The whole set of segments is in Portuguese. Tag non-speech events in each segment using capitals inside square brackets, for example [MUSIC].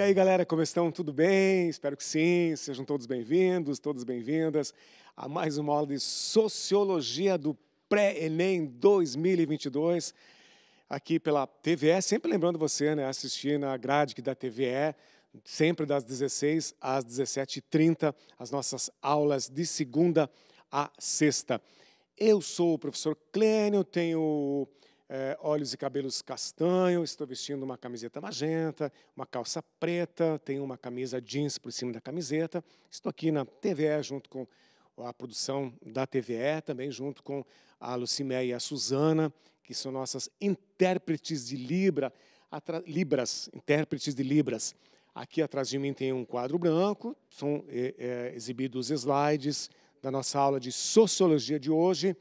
E aí, galera, como estão? Tudo bem? Espero que sim. Sejam todos bem-vindos, todas bem-vindas a mais uma aula de Sociologia do Pré-ENEM 2022, aqui pela TVE. Sempre lembrando você, né, assistir na grade que da TVE, sempre das 16 às 17h30, as nossas aulas de segunda a sexta. Eu sou o professor Clênio, tenho é, olhos e cabelos castanho, estou vestindo uma camiseta magenta, uma calça preta, tenho uma camisa jeans por cima da camiseta. Estou aqui na TVE junto com a produção da TVE, também junto com a Lucimé e a Suzana, que são nossas intérpretes de Libra, Libras, intérpretes de Libras. Aqui atrás de mim tem um quadro branco, são é, é, exibidos slides da nossa aula de Sociologia de hoje,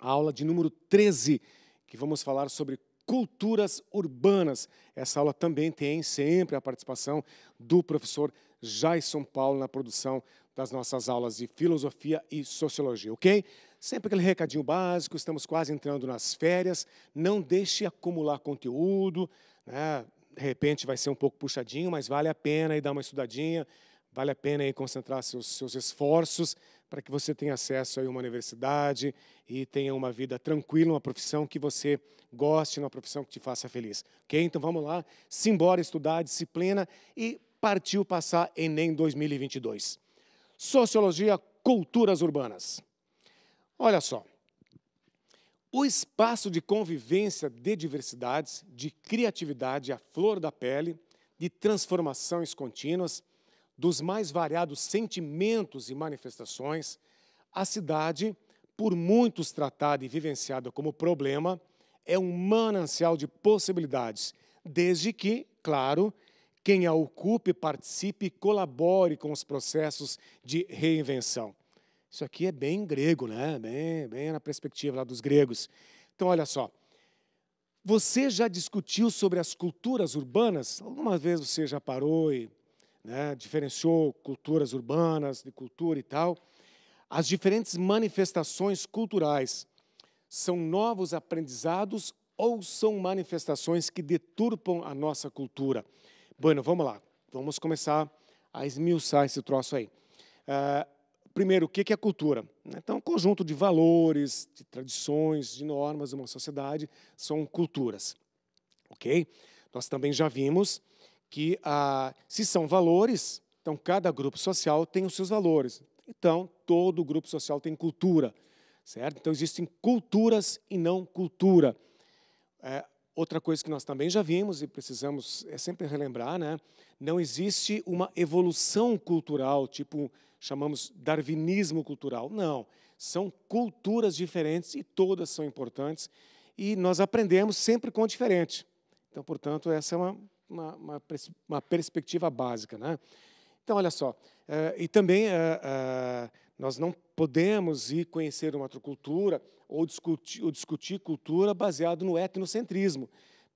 a aula de número 13 que vamos falar sobre culturas urbanas. Essa aula também tem sempre a participação do professor Jason Paulo na produção das nossas aulas de filosofia e sociologia, ok? Sempre aquele recadinho básico, estamos quase entrando nas férias, não deixe acumular conteúdo, né? de repente vai ser um pouco puxadinho, mas vale a pena ir dar uma estudadinha, vale a pena aí concentrar seus, seus esforços para que você tenha acesso a uma universidade e tenha uma vida tranquila, uma profissão que você goste, uma profissão que te faça feliz. Ok? Então vamos lá, simbora estudar, disciplina e partiu passar Enem 2022. Sociologia, culturas urbanas. Olha só. O espaço de convivência de diversidades, de criatividade à flor da pele, de transformações contínuas, dos mais variados sentimentos e manifestações, a cidade, por muitos tratada e vivenciada como problema, é um manancial de possibilidades, desde que, claro, quem a ocupe, participe e colabore com os processos de reinvenção. Isso aqui é bem grego, né? Bem, bem na perspectiva lá dos gregos. Então, olha só. Você já discutiu sobre as culturas urbanas? Alguma vez você já parou e né, diferenciou culturas urbanas de cultura e tal. As diferentes manifestações culturais são novos aprendizados ou são manifestações que deturpam a nossa cultura? Bueno, vamos lá. Vamos começar a esmiuçar esse troço aí. Uh, primeiro, o que é cultura? Então, um conjunto de valores, de tradições, de normas de uma sociedade são culturas. Ok? Nós também já vimos que ah, se são valores, então cada grupo social tem os seus valores. Então, todo grupo social tem cultura, certo? Então, existem culturas e não cultura. É, outra coisa que nós também já vimos e precisamos é sempre relembrar, né? Não existe uma evolução cultural, tipo chamamos darwinismo cultural. Não, são culturas diferentes e todas são importantes e nós aprendemos sempre com o diferente. Então, portanto, essa é uma uma, uma, uma perspectiva básica. Né? Então, olha só, uh, e também uh, uh, nós não podemos ir conhecer uma outra cultura ou discutir, ou discutir cultura baseado no etnocentrismo.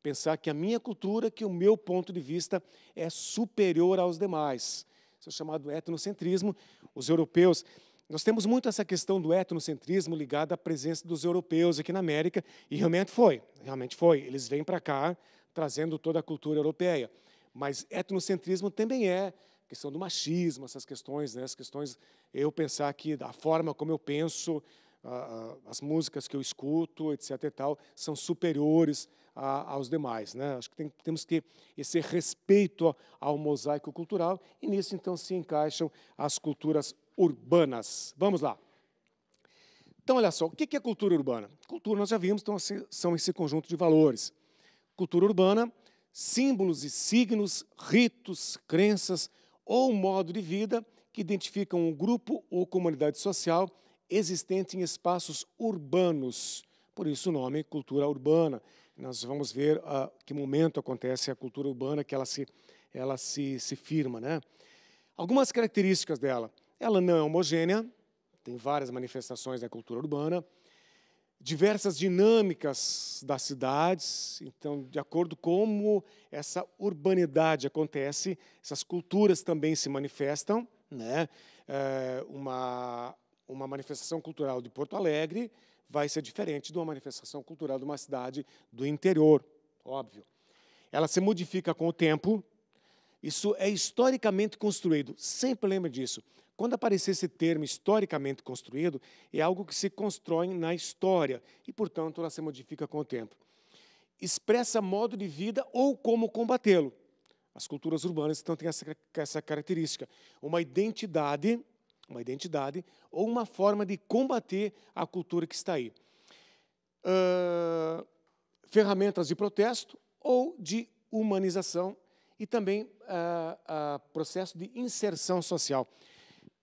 Pensar que a minha cultura, que o meu ponto de vista é superior aos demais. Isso é chamado etnocentrismo. Os europeus nós temos muito essa questão do etnocentrismo ligada à presença dos europeus aqui na América, e realmente foi, realmente foi. Eles vêm para cá, trazendo toda a cultura europeia. Mas etnocentrismo também é questão do machismo, essas questões, né, as questões eu pensar que da forma como eu penso, as músicas que eu escuto, etc. E tal, são superiores a, aos demais, né? Acho que tem, temos que esse respeito ao mosaico cultural e nisso então se encaixam as culturas urbanas. Vamos lá. Então, olha só, o que é cultura urbana? Cultura, nós já vimos, então, são esse conjunto de valores cultura urbana, símbolos e signos, ritos, crenças ou modo de vida que identificam um grupo ou comunidade social existente em espaços urbanos. Por isso o nome cultura urbana. Nós vamos ver a ah, que momento acontece a cultura urbana que ela se ela se, se firma, né? Algumas características dela. Ela não é homogênea, tem várias manifestações da cultura urbana diversas dinâmicas das cidades, então, de acordo como essa urbanidade acontece, essas culturas também se manifestam, né? É uma uma manifestação cultural de Porto Alegre vai ser diferente de uma manifestação cultural de uma cidade do interior, óbvio. Ela se modifica com o tempo. Isso é historicamente construído. Sempre lembre disso. Quando aparecer esse termo historicamente construído, é algo que se constrói na história e, portanto, ela se modifica com o tempo. Expressa modo de vida ou como combatê-lo. As culturas urbanas, então, têm essa, essa característica. Uma identidade, uma identidade ou uma forma de combater a cultura que está aí. Uh, ferramentas de protesto ou de humanização e também uh, uh, processo de inserção social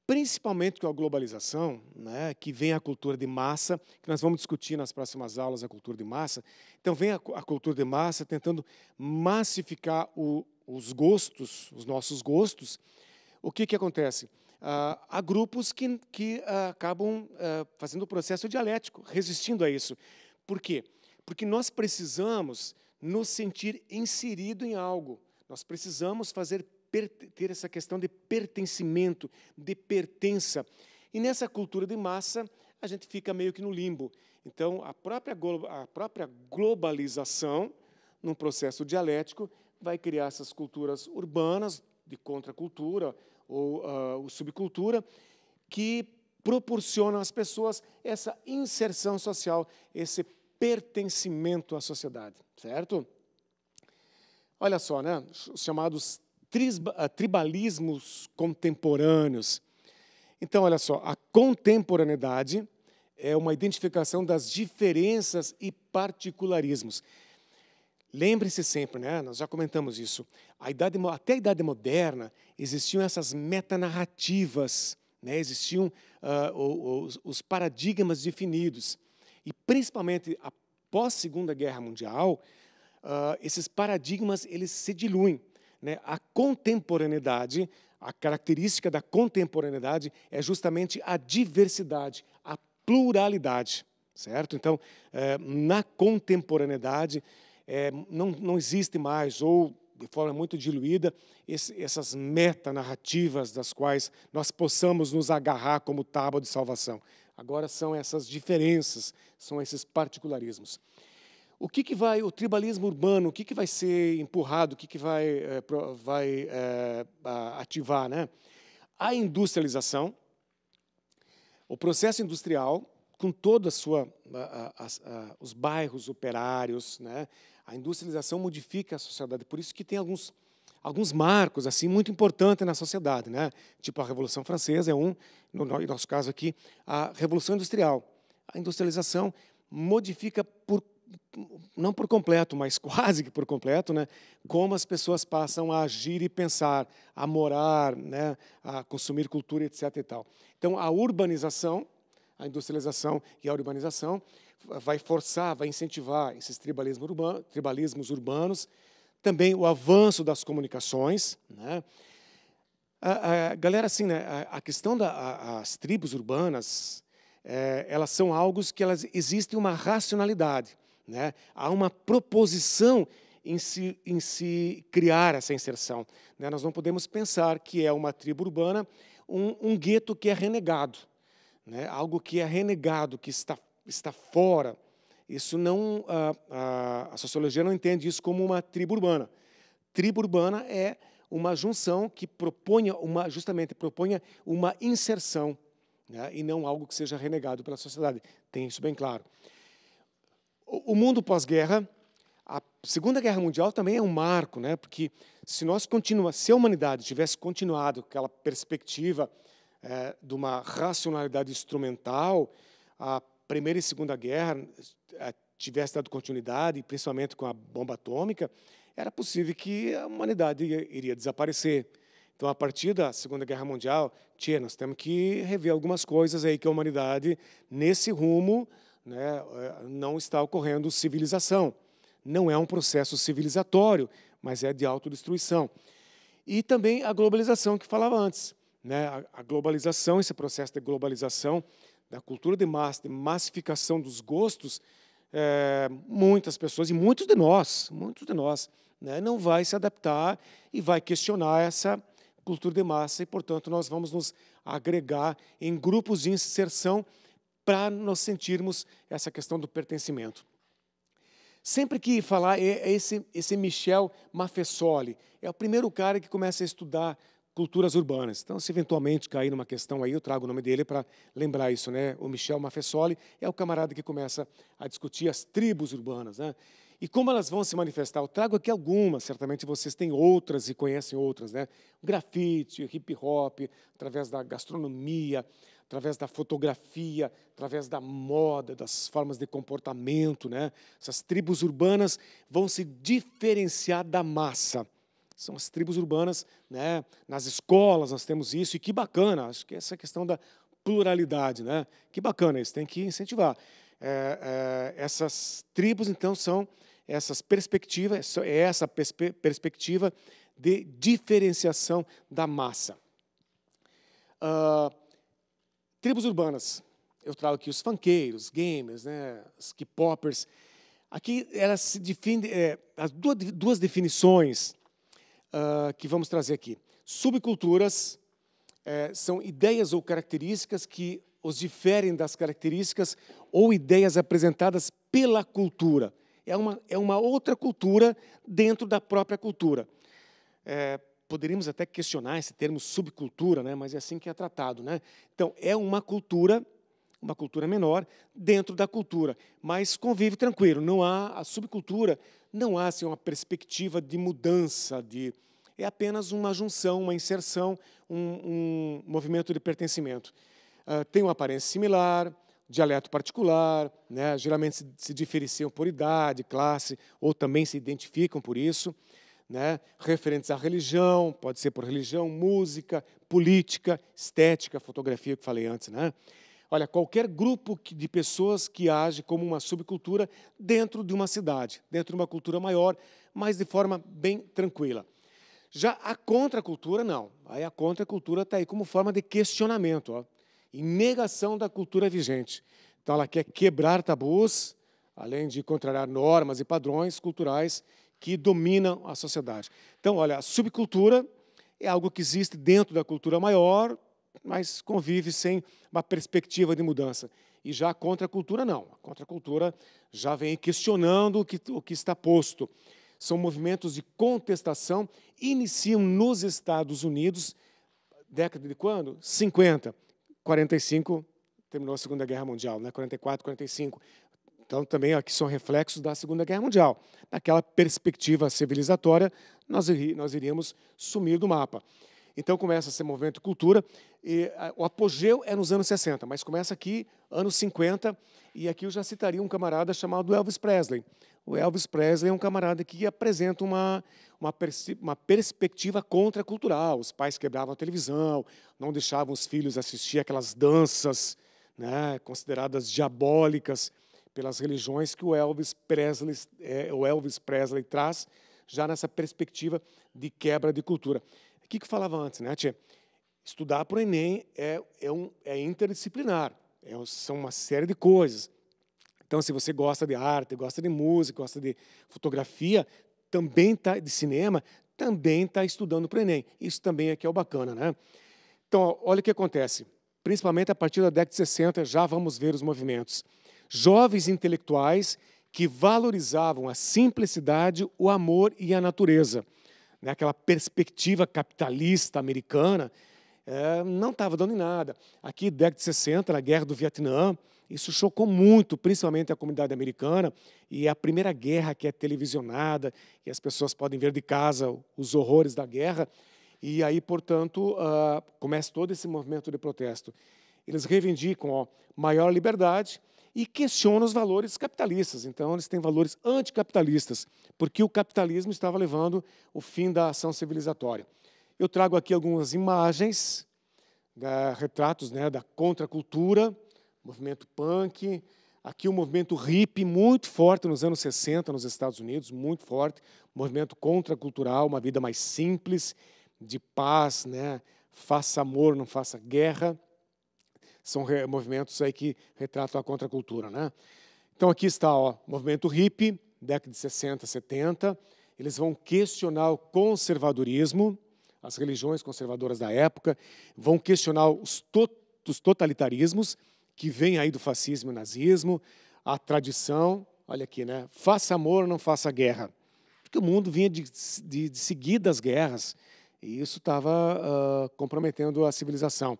principalmente com a globalização, né, que vem a cultura de massa, que nós vamos discutir nas próximas aulas a cultura de massa. Então, vem a, a cultura de massa tentando massificar o, os gostos, os nossos gostos. O que, que acontece? Ah, há grupos que, que ah, acabam ah, fazendo o processo dialético, resistindo a isso. Por quê? Porque nós precisamos nos sentir inserido em algo. Nós precisamos fazer ter essa questão de pertencimento, de pertença. E nessa cultura de massa, a gente fica meio que no limbo. Então, a própria, a própria globalização, num processo dialético, vai criar essas culturas urbanas, de contracultura ou, uh, subcultura, que proporcionam às pessoas essa inserção social, esse pertencimento à sociedade, certo? Olha só, né? Os chamados tribalismos contemporâneos. Então, olha só, a contemporaneidade é uma identificação das diferenças e particularismos. Lembre-se sempre, né? nós já comentamos isso, a idade, até a Idade Moderna existiam essas metanarrativas, né? existiam uh, os, os paradigmas definidos. E, principalmente, após a Segunda Guerra Mundial, uh, esses paradigmas eles se diluem né, a contemporaneidade, a característica da contemporaneidade é justamente a diversidade, a pluralidade, certo? Então, é, na contemporaneidade, é, não, não existe mais, ou de forma muito diluída, esse, essas metanarrativas das quais nós possamos nos agarrar como tábua de salvação. Agora são essas diferenças, são esses particularismos. O que, que vai, o tribalismo urbano, o que, que vai ser empurrado, o que, que vai, eh, vai é, ativar? Né? A industrialização, o processo industrial, com toda a sua, a, a, a, os bairros operários, né? a industrialização modifica a sociedade, por isso que tem alguns, alguns marcos assim muito importantes na sociedade, né? Tipo a Revolução Francesa é um, no nosso caso aqui, a Revolução Industrial. A industrialização modifica por não por completo, mas [LAUGHS] quase que por completo, né, como as pessoas passam a agir e pensar, a morar, né, a consumir cultura, etc. E tal. Então, a urbanização, a industrialização e a urbanização vai forçar, vai incentivar esses tribalismo urbano, tribalismos urbanos, também o avanço das comunicações. Né? A, a, galera, assim, né, a, a questão das tribos urbanas, é, elas são algo que elas existem uma racionalidade. Né? Há uma proposição em se, em se criar essa inserção. Né? Nós não podemos pensar que é uma tribo urbana um, um gueto que é renegado, né? algo que é renegado, que está, está fora. Isso não a, a, a sociologia não entende isso como uma tribo urbana. Tribo urbana é uma junção que proponha uma justamente proponha uma inserção né? e não algo que seja renegado pela sociedade. Tem isso bem claro. O mundo pós-guerra, a Segunda Guerra Mundial também é um marco, né? porque se, nós continua, se a humanidade tivesse continuado aquela perspectiva é, de uma racionalidade instrumental, a Primeira e Segunda Guerra é, tivesse dado continuidade, principalmente com a bomba atômica, era possível que a humanidade iria desaparecer. Então, a partir da Segunda Guerra Mundial, tia, nós temos que rever algumas coisas aí que a humanidade, nesse rumo, né, eh, não está ocorrendo civilização. Não é um processo civilizatório, mas é de autodestruição. E também a globalização que falava antes. Né, a globalização, esse processo de globalização, da cultura de massa, de massificação dos gostos, é, muitas pessoas, e muitos de nós, muitos de nós, né, não vai se adaptar e vai questionar essa cultura de massa, e, portanto, nós vamos nos agregar em grupos de inserção para nós sentirmos essa questão do pertencimento. Sempre que falar, é, é esse, esse Michel Maffesoli é o primeiro cara que começa a estudar culturas urbanas. Então, se eventualmente cair numa questão aí, eu trago o nome dele para lembrar isso, né? O Michel Maffesoli é o camarada que começa a discutir as tribos urbanas, né? E como elas vão se manifestar? Eu trago aqui algumas, certamente vocês têm outras e conhecem outras, né? Grafite, hip hop, através da gastronomia, através da fotografia, através da moda, das formas de comportamento, né? Essas tribos urbanas vão se diferenciar da massa. São as tribos urbanas, né? Nas escolas nós temos isso e que bacana. Acho que essa questão da pluralidade, né? Que bacana isso. Tem que incentivar. É, é, essas tribos então são essas perspectivas, é essa perspe perspectiva de diferenciação da massa. Uh, Tribos urbanas. Eu trago aqui os funkeiros, gamers, né, os k-poppers. Aqui elas se definem, é, as duas, duas definições uh, que vamos trazer aqui. Subculturas é, são ideias ou características que os diferem das características ou ideias apresentadas pela cultura. É uma, é uma outra cultura dentro da própria cultura. É, poderíamos até questionar esse termo subcultura, né? mas é assim que é tratado. Né? Então, é uma cultura, uma cultura menor, dentro da cultura, mas convive tranquilo. Não há a subcultura, não há assim, uma perspectiva de mudança, de é apenas uma junção, uma inserção, um, um movimento de pertencimento. Uh, tem uma aparência similar, dialeto particular, né? geralmente se, se diferenciam por idade, classe, ou também se identificam por isso né, referentes à religião, pode ser por religião, música, política, estética, fotografia que falei antes, né? Olha, qualquer grupo de pessoas que age como uma subcultura dentro de uma cidade, dentro de uma cultura maior, mas de forma bem tranquila. Já a contracultura, não. Aí a contracultura está aí como forma de questionamento, ó, e negação da cultura vigente. Então ela quer quebrar tabus, além de contrariar normas e padrões culturais que dominam a sociedade. Então, olha, a subcultura é algo que existe dentro da cultura maior, mas convive sem uma perspectiva de mudança. E já a contracultura, não. A contracultura já vem questionando o que, o que está posto. São movimentos de contestação, iniciam nos Estados Unidos, década de quando? 50. 45 terminou a Segunda Guerra Mundial, né? 44, 45. Então, também aqui são reflexos da Segunda Guerra Mundial. Naquela perspectiva civilizatória, nós, nós iríamos sumir do mapa. Então, começa esse movimento cultura. E, a, o apogeu é nos anos 60, mas começa aqui, anos 50, e aqui eu já citaria um camarada chamado Elvis Presley. O Elvis Presley é um camarada que apresenta uma, uma, uma perspectiva contracultural. Os pais quebravam a televisão, não deixavam os filhos assistir aquelas danças né, consideradas diabólicas pelas religiões que o Elvis Presley, é, o Elvis Presley traz, já nessa perspectiva de quebra de cultura. O que, que falava antes, né, Tia? Estudar para o Enem é, é, um, é interdisciplinar, é, são uma série de coisas. Então, se você gosta de arte, gosta de música, gosta de fotografia, também tá de cinema, também está estudando para o Enem. Isso também é que é o bacana, né? Então, olha o que acontece. Principalmente a partir da década de 60, já vamos ver os movimentos jovens intelectuais que valorizavam a simplicidade, o amor e a natureza. Né, aquela perspectiva capitalista americana é, não estava dando em nada. Aqui, década de 60, na guerra do Vietnã, isso chocou muito, principalmente a comunidade americana, e é a primeira guerra que é televisionada, e as pessoas podem ver de casa os horrores da guerra, e aí, portanto, ah, começa todo esse movimento de protesto. Eles reivindicam ó, maior liberdade, e questiona os valores capitalistas. Então, eles têm valores anticapitalistas, porque o capitalismo estava levando o fim da ação civilizatória. Eu trago aqui algumas imagens, da, retratos né, da contracultura, movimento punk, aqui o um movimento hippie muito forte nos anos 60 nos Estados Unidos, muito forte, movimento contracultural, uma vida mais simples, de paz, né? faça amor, não faça guerra são movimentos aí que retratam a contracultura, né? Então aqui está, o movimento hippie, década de 60, 70, eles vão questionar o conservadorismo, as religiões conservadoras da época, vão questionar os, to os totalitarismos que vêm aí do fascismo e nazismo, a tradição, olha aqui, né? Faça amor, não faça guerra. Porque o mundo vinha de, de, de as guerras, e isso estava uh, comprometendo a civilização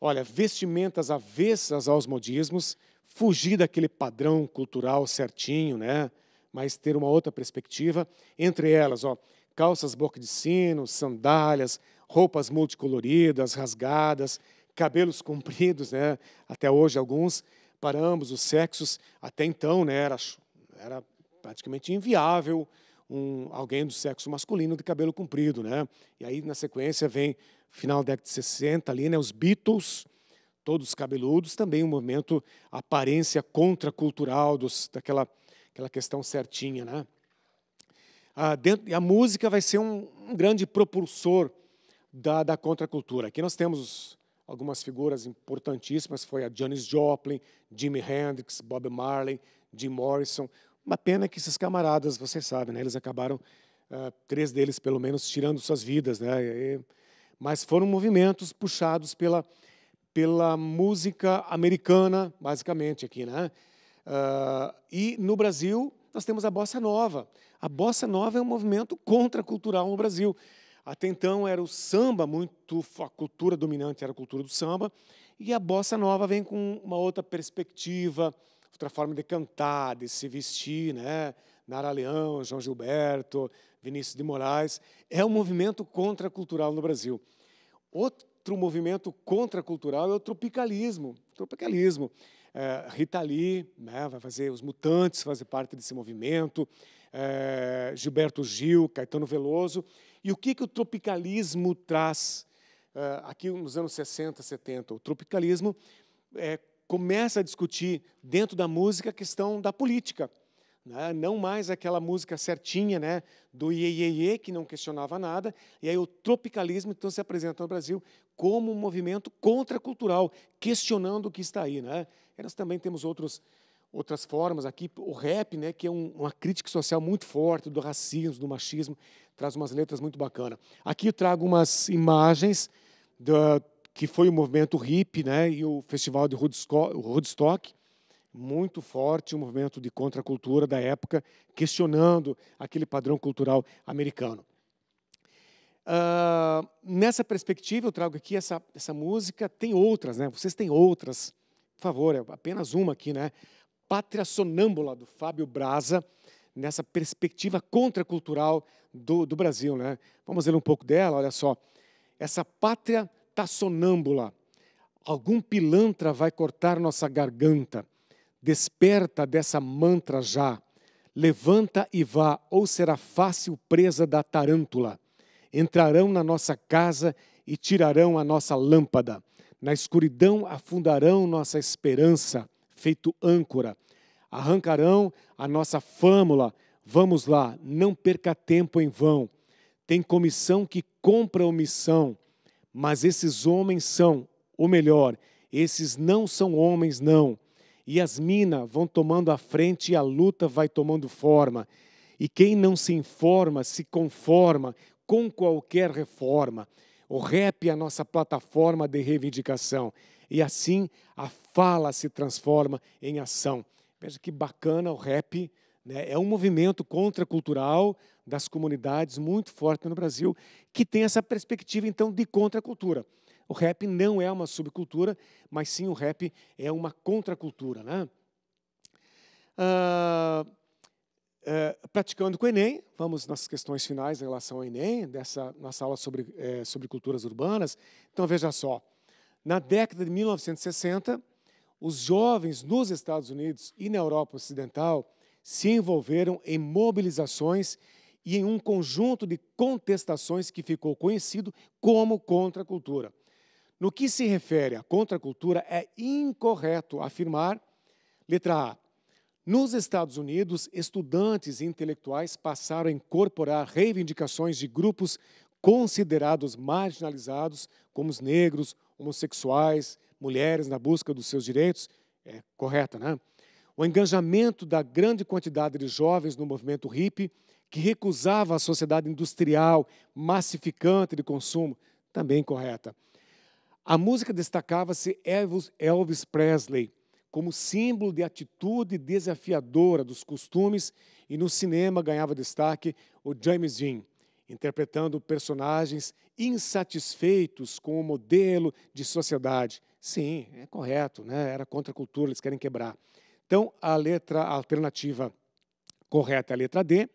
olha, vestimentas avessas aos modismos, fugir daquele padrão cultural certinho, né? mas ter uma outra perspectiva. Entre elas, ó, calças boca de sino, sandálias, roupas multicoloridas, rasgadas, cabelos compridos, né? até hoje alguns, para ambos os sexos. Até então né, era, era praticamente inviável um, alguém do sexo masculino de cabelo comprido. Né? E aí, na sequência, vem final da década de 60, ali, né, os Beatles, todos cabeludos, também um momento, aparência contracultural dos, daquela aquela questão certinha. Né? Ah, dentro, a música vai ser um, um grande propulsor da, da contracultura. Aqui nós temos algumas figuras importantíssimas, foi a Janis Joplin, Jimi Hendrix, Bob Marley, Jim Morrison. Uma pena que esses camaradas, vocês sabem, né, eles acabaram, ah, três deles pelo menos, tirando suas vidas. Né, e, mas foram movimentos puxados pela, pela música americana, basicamente, aqui, né? Uh, e no Brasil, nós temos a bossa nova. A bossa nova é um movimento contracultural no Brasil. Até então era o samba muito a cultura dominante era a cultura do samba e a bossa nova vem com uma outra perspectiva, outra forma de cantar, de se vestir, né? Nara Leão, João Gilberto, Vinícius de Moraes, é um movimento contracultural no Brasil. Outro movimento contracultural é o tropicalismo. Tropicalismo. É, Rita Lee né, vai fazer, os Mutantes fazem parte desse movimento, é, Gilberto Gil, Caetano Veloso. E o que, que o tropicalismo traz é, aqui nos anos 60, 70? O tropicalismo é, começa a discutir dentro da música a questão da política né? não mais aquela música certinha né? do iê, que não questionava nada, e aí o tropicalismo então se apresenta no Brasil como um movimento contracultural, questionando o que está aí. Né? E nós também temos outros, outras formas aqui, o rap, né? que é um, uma crítica social muito forte do racismo, do machismo, traz umas letras muito bacanas. Aqui eu trago umas imagens da, que foi o movimento hip né? e o festival de Woodstock, muito forte o um movimento de contracultura da época, questionando aquele padrão cultural americano. Uh, nessa perspectiva, eu trago aqui essa, essa música. Tem outras, né? Vocês têm outras. Por favor, é apenas uma aqui, né? Pátria Sonâmbula, do Fábio Braza, nessa perspectiva contracultural do, do Brasil, né? Vamos ler um pouco dela, olha só. Essa pátria tá sonâmbula. Algum pilantra vai cortar nossa garganta. Desperta dessa mantra já. Levanta e vá, ou será fácil presa da tarântula. Entrarão na nossa casa e tirarão a nossa lâmpada. Na escuridão afundarão nossa esperança, feito âncora. Arrancarão a nossa fâmula. Vamos lá, não perca tempo em vão. Tem comissão que compra omissão, mas esses homens são, ou melhor, esses não são homens, não e as minas vão tomando a frente e a luta vai tomando forma. E quem não se informa se conforma com qualquer reforma. O rap é a nossa plataforma de reivindicação. E assim a fala se transforma em ação. Veja que bacana o rap. Né? É um movimento contracultural das comunidades muito forte no Brasil, que tem essa perspectiva, então, de contracultura. O rap não é uma subcultura, mas sim o rap é uma contracultura. Né? Ah, ah, praticando com o Enem, vamos nas questões finais em relação ao Enem, dessa nossa aula sobre, é, sobre culturas urbanas. Então, veja só, na década de 1960, os jovens nos Estados Unidos e na Europa Ocidental se envolveram em mobilizações e em um conjunto de contestações que ficou conhecido como contracultura. No que se refere à contracultura, é incorreto afirmar, letra A, nos Estados Unidos, estudantes e intelectuais passaram a incorporar reivindicações de grupos considerados marginalizados, como os negros, homossexuais, mulheres na busca dos seus direitos. É correta, né? O engajamento da grande quantidade de jovens no movimento hippie, que recusava a sociedade industrial, massificante de consumo, também correta. A música destacava-se Elvis Presley como símbolo de atitude desafiadora dos costumes e no cinema ganhava destaque o James Dean, interpretando personagens insatisfeitos com o modelo de sociedade. Sim, é correto, né? era contra a cultura, eles querem quebrar. Então, a letra a alternativa correta é a letra D.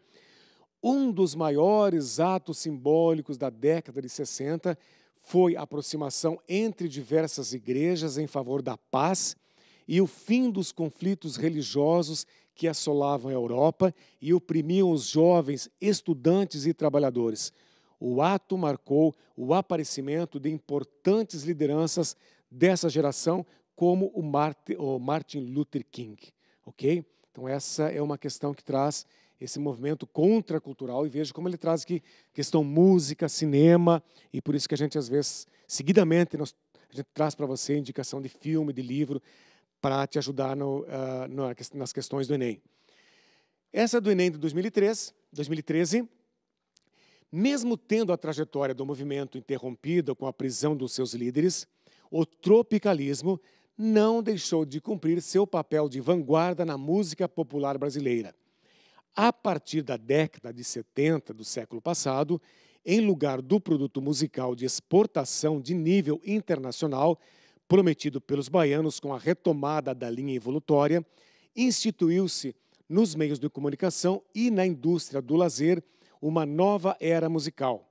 Um dos maiores atos simbólicos da década de 60 foi a aproximação entre diversas igrejas em favor da paz e o fim dos conflitos religiosos que assolavam a Europa e oprimiam os jovens, estudantes e trabalhadores. O ato marcou o aparecimento de importantes lideranças dessa geração, como o Martin Luther King. Ok? Então, essa é uma questão que traz esse movimento contracultural e vejo como ele traz aqui questão música, cinema, e por isso que a gente, às vezes, seguidamente, nós, a gente traz para você indicação de filme, de livro, para te ajudar no, uh, nas questões do Enem. Essa é do Enem de 2003, 2013. Mesmo tendo a trajetória do movimento interrompida com a prisão dos seus líderes, o tropicalismo não deixou de cumprir seu papel de vanguarda na música popular brasileira a partir da década de 70 do século passado, em lugar do produto musical de exportação de nível internacional prometido pelos baianos com a retomada da linha evolutória, instituiu-se nos meios de comunicação e na indústria do lazer uma nova era musical.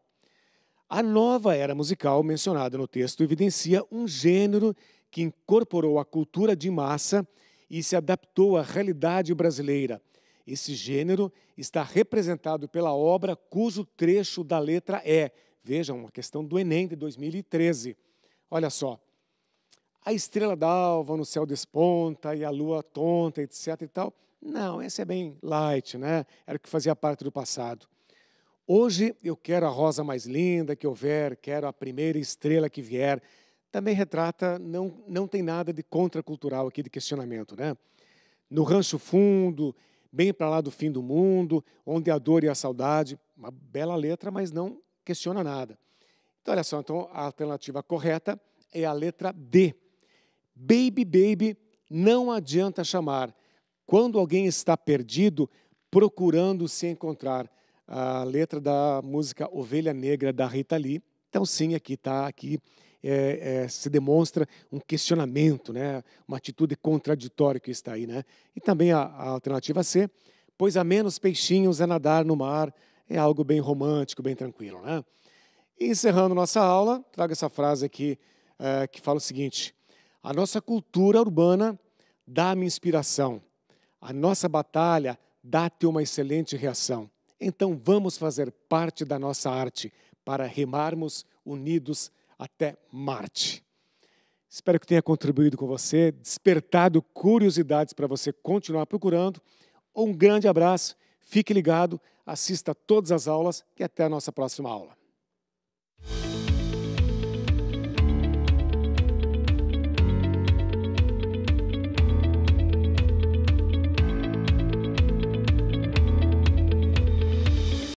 A nova era musical mencionada no texto evidencia um gênero que incorporou a cultura de massa e se adaptou à realidade brasileira – esse gênero está representado pela obra cujo trecho da letra é. Vejam, uma questão do Enem de 2013. Olha só. A estrela d'alva no céu desponta e a lua tonta, etc. e tal. Não, essa é bem light, né? Era o que fazia parte do passado. Hoje eu quero a rosa mais linda que houver, quero a primeira estrela que vier. Também retrata, não, não tem nada de contracultural aqui, de questionamento, né? No Rancho Fundo, bem para lá do fim do mundo, onde a dor e a saudade. Uma bela letra, mas não questiona nada. Então, olha só, então, a alternativa correta é a letra D. Baby, baby, não adianta chamar. Quando alguém está perdido, procurando se encontrar. A letra da música Ovelha Negra, da Rita Lee. Então, sim, aqui está aqui é, é, se demonstra um questionamento, né? uma atitude contraditória que está aí. Né? E também a, a alternativa C, pois há menos peixinhos a é nadar no mar, é algo bem romântico, bem tranquilo. Né? E encerrando nossa aula, trago essa frase aqui é, que fala o seguinte: A nossa cultura urbana dá-me inspiração, a nossa batalha dá-te uma excelente reação. Então vamos fazer parte da nossa arte para remarmos unidos até Marte. Espero que tenha contribuído com você, despertado curiosidades para você continuar procurando. Um grande abraço, fique ligado, assista a todas as aulas e até a nossa próxima aula.